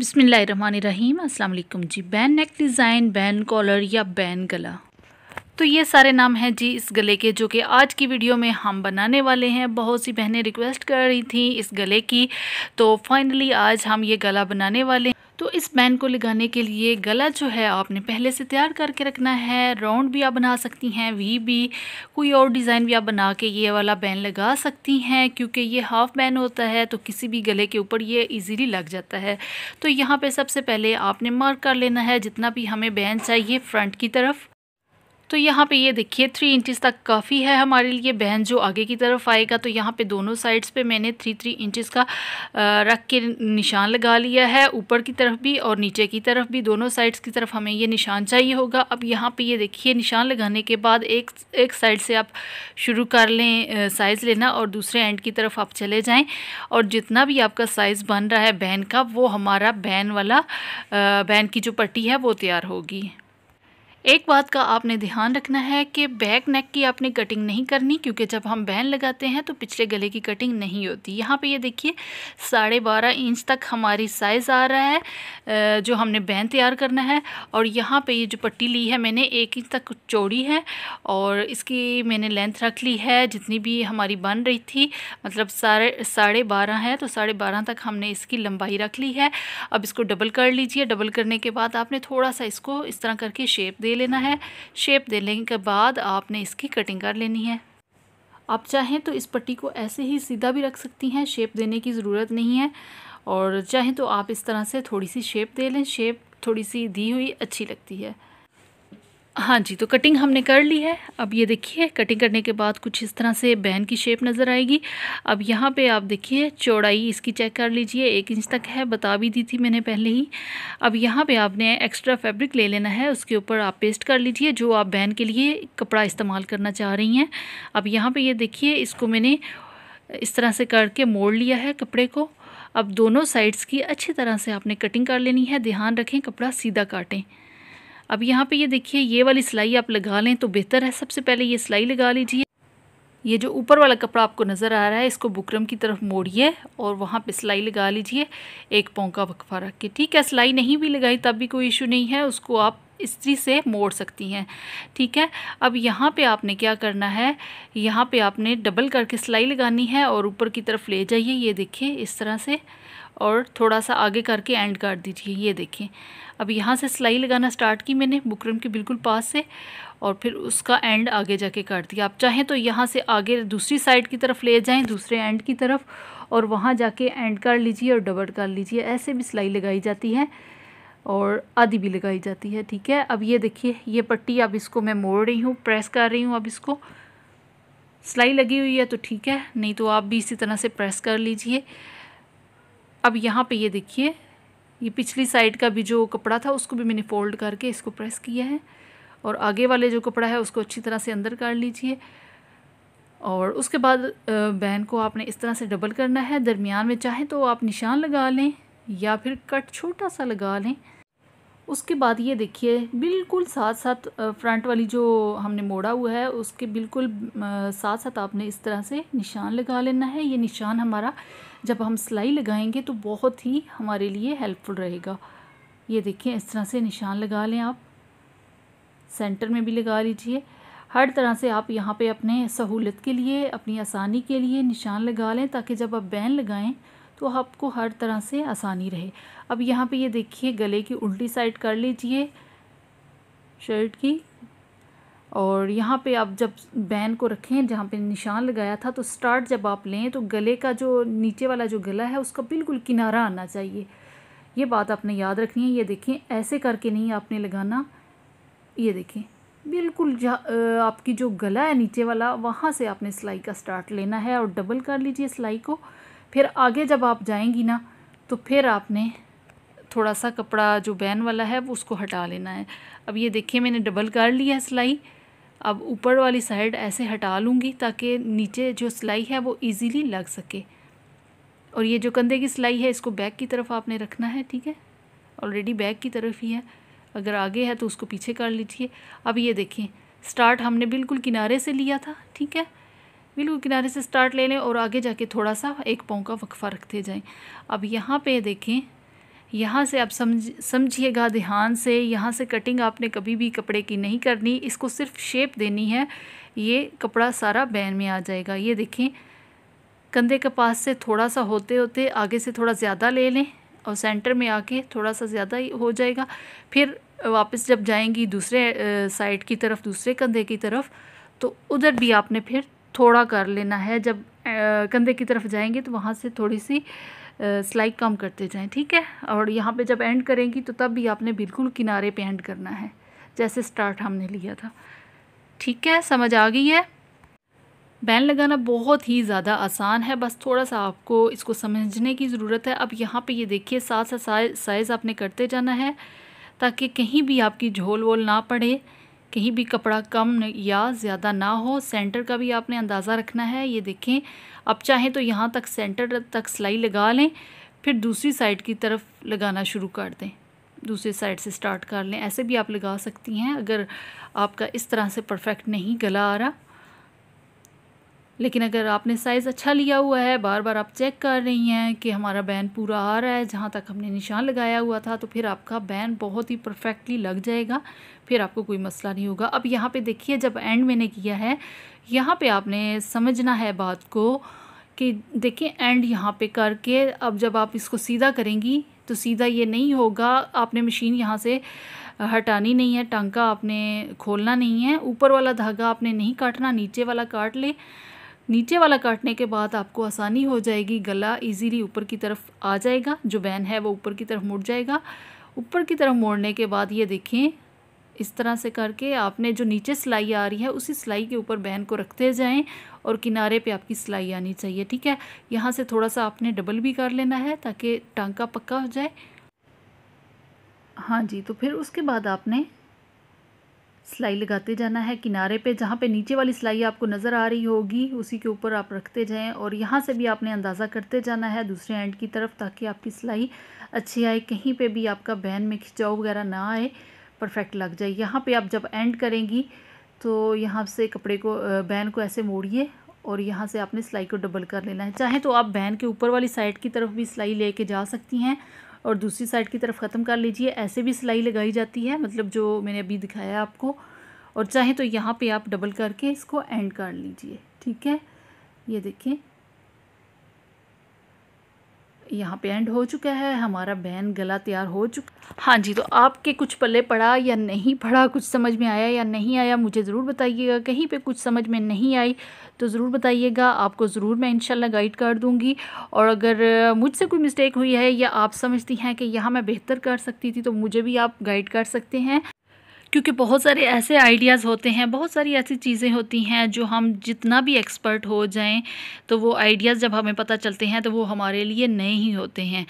अस्सलाम अल्लाम जी band neck design band collar या बैन गला तो ये सारे नाम हैं जी इस गले के जो कि आज की वीडियो में हम बनाने वाले हैं बहुत सी बहनें रिक्वेस्ट कर रही थी इस गले की तो फाइनली आज हम ये गला बनाने वाले तो इस बैंड को लगाने के लिए गला जो है आपने पहले से तैयार करके रखना है राउंड भी आप बना सकती हैं वी भी कोई और डिज़ाइन भी आप बना के ये वाला बैन लगा सकती हैं क्योंकि ये हाफ़ बैन होता है तो किसी भी गले के ऊपर ये इजीली लग जाता है तो यहाँ पे सबसे पहले आपने मार्क कर लेना है जितना भी हमें बैन चाहिए फ्रंट की तरफ तो यहाँ पे ये देखिए थ्री इंचज़ तक काफ़ी है हमारे लिए बहन जो आगे की तरफ आएगा तो यहाँ पे दोनों साइड्स पे मैंने थ्री थ्री इंचज़ का रख के निशान लगा लिया है ऊपर की तरफ भी और नीचे की तरफ भी दोनों साइड्स की तरफ हमें ये निशान चाहिए होगा अब यहाँ पर ये देखिए निशान लगाने के बाद एक एक साइड से आप शुरू कर लें साइज़ लेना और दूसरे एंड की तरफ आप चले जाएँ और जितना भी आपका साइज़ बन रहा है बहन का वो हमारा बहन वाला बहन की जो पट्टी है वो तैयार होगी एक बात का आपने ध्यान रखना है कि बैक नेक की आपने कटिंग नहीं करनी क्योंकि जब हम बैन लगाते हैं तो पिछले गले की कटिंग नहीं होती यहाँ पे ये देखिए साढ़े बारह इंच तक हमारी साइज़ आ रहा है जो हमने बैन तैयार करना है और यहाँ पे ये जो पट्टी ली है मैंने एक इंच तक चौड़ी है और इसकी मैंने लेंथ रख ली है जितनी भी हमारी बन रही थी मतलब साढ़े साढ़े बारह है तो साढ़े बारह तक हमने इसकी लंबाई रख ली है अब इसको डबल कर लीजिए डबल करने के बाद आपने थोड़ा सा इसको इस तरह करके शेप दे लेना है शेप देने के बाद आपने इसकी कटिंग कर लेनी है आप चाहें तो इस पट्टी को ऐसे ही सीधा भी रख सकती हैं शेप देने की ज़रूरत नहीं है और चाहें तो आप इस तरह से थोड़ी सी शेप दे लें शेप थोड़ी सी दी हुई अच्छी लगती है हाँ जी तो कटिंग हमने कर ली है अब ये देखिए कटिंग करने के बाद कुछ इस तरह से बहन की शेप नज़र आएगी अब यहाँ पे आप देखिए चौड़ाई इसकी चेक कर लीजिए एक इंच तक है बता भी दी थी मैंने पहले ही अब यहाँ पे आपने एक्स्ट्रा फैब्रिक ले लेना है उसके ऊपर आप पेस्ट कर लीजिए जो आप बहन के लिए कपड़ा इस्तेमाल करना चाह रही हैं अब यहाँ पर ये देखिए इसको मैंने इस तरह से करके मोड़ लिया है कपड़े को अब दोनों साइड्स की अच्छी तरह से आपने कटिंग कर लेनी है ध्यान रखें कपड़ा सीधा काटें अब यहाँ पे ये देखिए ये वाली सिलाई आप लगा लें तो बेहतर है सबसे पहले ये सिलाई लगा लीजिए ये जो ऊपर वाला कपड़ा आपको नज़र आ रहा है इसको बुकरम की तरफ मोड़िए और वहाँ पे सिलाई लगा लीजिए एक पौका वकफा रख के ठीक है सिलाई नहीं भी लगाई तब भी कोई इशू नहीं है उसको आप इसी से मोड़ सकती हैं ठीक है अब यहाँ पे आपने क्या करना है यहाँ पे आपने डबल करके सिलाई लगानी है और ऊपर की तरफ ले जाइए ये देखिए इस तरह से और थोड़ा सा आगे करके एंड कर दीजिए ये देखें अब यहाँ से सिलाई लगाना स्टार्ट की मैंने बुकरम के बिल्कुल पास से और फिर उसका एंड आगे जाके कर दिया आप चाहें तो यहाँ से आगे दूसरी साइड की तरफ ले जाएं दूसरे एंड की तरफ और वहाँ जाके एंड कर लीजिए और डबल कर लीजिए ऐसे भी सिलाई लगाई जाती है और आधी भी लगाई जाती है ठीक है अब ये देखिए ये पट्टी अब इसको मैं मोड़ रही हूँ प्रेस कर रही हूँ अब इसको सिलाई लगी हुई है तो ठीक है नहीं तो आप भी इसी तरह से प्रेस कर लीजिए अब यहाँ पे ये देखिए ये पिछली साइड का भी जो कपड़ा था उसको भी मैंने फोल्ड करके इसको प्रेस किया है और आगे वाले जो कपड़ा है उसको अच्छी तरह से अंदर कर लीजिए और उसके बाद बहन को आपने इस तरह से डबल करना है दरमियान में चाहें तो आप निशान लगा लें या फिर कट छोटा सा लगा लें उसके बाद ये देखिए बिल्कुल साथ साथ फ्रंट वाली जो हमने मोड़ा हुआ है उसके बिल्कुल साथ साथ आपने इस तरह से निशान लगा लेना है ये निशान हमारा जब हम सिलाई लगाएंगे तो बहुत ही हमारे लिए हेल्पफुल रहेगा ये देखिए इस तरह से निशान लगा लें आप सेंटर में भी लगा लीजिए हर तरह से आप यहाँ पे अपने सहूलत के लिए अपनी आसानी के लिए निशान लगा लें ताकि जब आप बैन लगाएं तो आपको हर तरह से आसानी रहे अब यहाँ पे ये देखिए गले की उल्टी साइड कर लीजिए शर्ट की और यहाँ पे आप जब बैन को रखें जहाँ पे निशान लगाया था तो स्टार्ट जब आप लें तो गले का जो नीचे वाला जो गला है उसका बिल्कुल किनारा आना चाहिए ये बात आपने याद रखनी है ये देखें ऐसे करके नहीं आपने लगाना ये देखें बिल्कुल आपकी जो गला है नीचे वाला वहाँ से आपने सिलाई का स्टार्ट लेना है और डबल कर लीजिए सिलाई को फिर आगे जब आप जाएंगी ना तो फिर आपने थोड़ा सा कपड़ा जो बैन वाला है वो उसको हटा लेना है अब ये देखिए मैंने डबल कर लिया है सिलाई अब ऊपर वाली साइड ऐसे हटा लूँगी ताकि नीचे जो सिलाई है वो इजीली लग सके और ये जो कंधे की सिलाई है इसको बैक की तरफ आपने रखना है ठीक है ऑलरेडी बैक की तरफ ही है अगर आगे है तो उसको पीछे कर लीजिए अब ये देखिए स्टार्ट हमने बिल्कुल किनारे से लिया था ठीक है बिल्कुल किनारे से स्टार्ट ले लें और आगे जाके थोड़ा सा एक पाँव का वक्फा रखते जाएं अब यहाँ पे देखें यहाँ से आप समझ समझिएगा ध्यान से यहाँ से कटिंग आपने कभी भी कपड़े की नहीं करनी इसको सिर्फ शेप देनी है ये कपड़ा सारा बैन में आ जाएगा ये देखें कंधे के पास से थोड़ा सा होते होते आगे से थोड़ा ज़्यादा ले लें और सेंटर में आके थोड़ा सा ज़्यादा हो जाएगा फिर वापस जब जाएंगी दूसरे साइड की तरफ दूसरे कंधे की तरफ तो उधर भी आपने फिर थोड़ा कर लेना है जब कंधे की तरफ जाएंगे तो वहाँ से थोड़ी सी सिलाई कम करते जाएं ठीक है और यहाँ पे जब एंड करेंगी तो तब भी आपने बिल्कुल किनारे पे एंड करना है जैसे स्टार्ट हमने लिया था ठीक है समझ आ गई है बैन लगाना बहुत ही ज़्यादा आसान है बस थोड़ा सा आपको इसको समझने की ज़रूरत है अब यहाँ पे ये देखिए साथ साथ साइज़ आपने करते जाना है ताकि कहीं भी आपकी झोल वोल ना पड़े कहीं भी कपड़ा कम या ज़्यादा ना हो सेंटर का भी आपने अंदाज़ा रखना है ये देखें अब चाहें तो यहाँ तक सेंटर तक सिलाई लगा लें फिर दूसरी साइड की तरफ लगाना शुरू कर दें दूसरी साइड से स्टार्ट कर लें ऐसे भी आप लगा सकती हैं अगर आपका इस तरह से परफेक्ट नहीं गला आ रहा लेकिन अगर आपने साइज़ अच्छा लिया हुआ है बार बार आप चेक कर रही हैं कि हमारा बैन पूरा आ रहा है जहाँ तक हमने निशान लगाया हुआ था तो फिर आपका बैन बहुत ही परफेक्टली लग जाएगा फिर आपको कोई मसला नहीं होगा अब यहाँ पे देखिए जब एंड मैंने किया है यहाँ पे आपने समझना है बात को कि देखिए एंड यहाँ पर करके अब जब आप इसको सीधा करेंगी तो सीधा ये नहीं होगा आपने मशीन यहाँ से हटानी नहीं है टांका आपने खोलना नहीं है ऊपर वाला धागा आपने नहीं काटना नीचे वाला काट ले नीचे वाला काटने के बाद आपको आसानी हो जाएगी गला इजीली ऊपर की तरफ आ जाएगा जो बैन है वो ऊपर की तरफ मुड़ जाएगा ऊपर की तरफ मोड़ने के बाद ये देखें इस तरह से करके आपने जो नीचे सिलाई आ रही है उसी सिलाई के ऊपर बैन को रखते जाएं और किनारे पे आपकी सिलाई आनी चाहिए ठीक है यहाँ से थोड़ा सा आपने डबल भी कर लेना है ताकि टांका पक्का हो जाए हाँ जी तो फिर उसके बाद आपने सिलाई लगाते जाना है किनारे पे जहाँ पे नीचे वाली सिलाई आपको नज़र आ रही होगी उसी के ऊपर आप रखते जाएं और यहाँ से भी आपने अंदाज़ा करते जाना है दूसरे एंड की तरफ ताकि आपकी सिलाई अच्छी आए कहीं पे भी आपका बहन में खिंचाव वगैरह ना आए परफेक्ट लग जाए यहाँ पर आप जब एंड करेंगी तो यहाँ से कपड़े को बहन को ऐसे मोड़िए और यहाँ से आपने सिलाई को डबल कर लेना है चाहे तो आप बहन के ऊपर वाली साइड की तरफ भी सिलाई ले जा सकती हैं और दूसरी साइड की तरफ ख़त्म कर लीजिए ऐसे भी सिलाई लगाई जाती है मतलब जो मैंने अभी दिखाया आपको और चाहे तो यहाँ पे आप डबल करके इसको एंड कर लीजिए ठीक है ये देखें यहाँ पे एंड हो चुका है हमारा बहन गला तैयार हो चुका हाँ जी तो आपके कुछ पल्ले पड़ा या नहीं पड़ा कुछ समझ में आया या नहीं आया मुझे ज़रूर बताइएगा कहीं पे कुछ समझ में नहीं आई तो ज़रूर बताइएगा आपको ज़रूर मैं इंशाल्लाह गाइड कर दूँगी और अगर मुझसे कोई मिस्टेक हुई है या आप समझती हैं कि यहाँ मैं बेहतर कर सकती थी तो मुझे भी आप गाइड कर सकते हैं क्योंकि बहुत सारे ऐसे आइडियाज़ होते हैं बहुत सारी ऐसी चीज़ें होती हैं जो हम जितना भी एक्सपर्ट हो जाएं तो वो आइडियाज़ जब हमें पता चलते हैं तो वो हमारे लिए नए ही होते हैं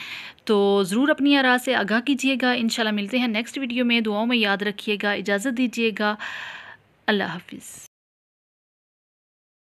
तो ज़रूर अपनी आरा से आगाह कीजिएगा इन मिलते हैं नेक्स्ट वीडियो में दुआओं में याद रखिएगा इजाज़त दीजिएगा अल्लाह हाफिज़